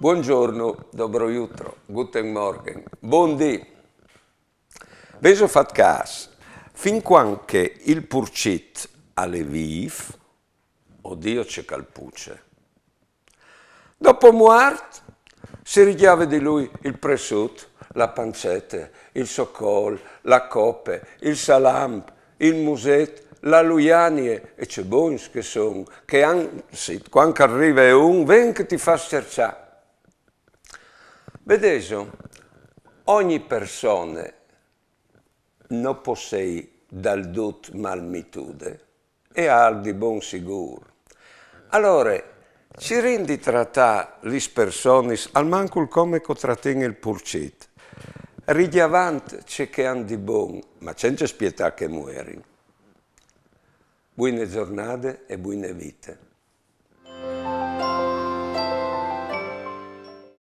Buongiorno, dobro jutro, guten morgen, buon dì. Veso fat cas, fin quanche il purcit alle vif, oddio c'è calpuce. Dopo muart si richiave di lui il presut, la pancette, il soccol, la coppe, il salam, il muset, la luianie e c'è buons che son, che anzi, quando arriva un, ven che ti fa scherciare. Vedeso, ogni persona non possei dal dut malmitude e ha di buon sicuro. Allora, ci rendi trattà lis personis al mancul come cotratin il purcit. Ridiavant c'è che han di buon, ma c'è spietà che mueri. Buone giornate e buone vite.